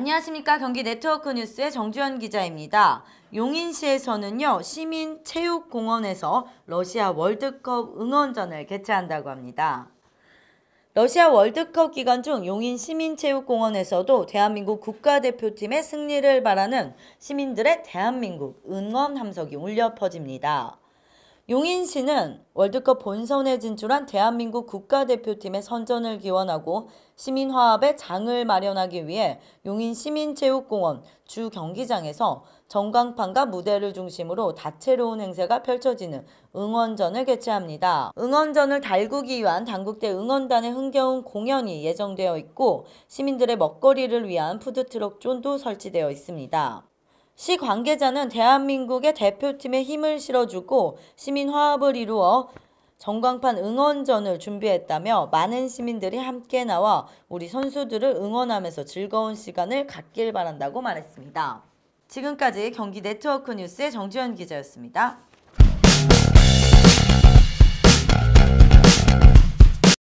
안녕하십니까 경기 네트워크 뉴스의 정주현 기자입니다. 용인시에서는요 시민 체육공원에서 러시아 월드컵 응원전을 개최한다고 합니다. 러시아 월드컵 기간 중 용인 시민체육공원에서도 대한민국 국가대표팀의 승리를 바라는 시민들의 대한민국 응원 함석이 울려 퍼집니다. 용인 시는 월드컵 본선에 진출한 대한민국 국가대표팀의 선전을 기원하고 시민화합의 장을 마련하기 위해 용인 시민체육공원 주 경기장에서 전광판과 무대를 중심으로 다채로운 행세가 펼쳐지는 응원전을 개최합니다. 응원전을 달구기 위한 당국대 응원단의 흥겨운 공연이 예정되어 있고 시민들의 먹거리를 위한 푸드트럭 존도 설치되어 있습니다. 시 관계자는 대한민국의 대표팀에 힘을 실어주고 시민 화합을 이루어 전광판 응원전을 준비했다며 많은 시민들이 함께 나와 우리 선수들을 응원하면서 즐거운 시간을 갖길 바란다고 말했습니다. 지금까지 경기 네트워크 뉴스의 정지현 기자였습니다.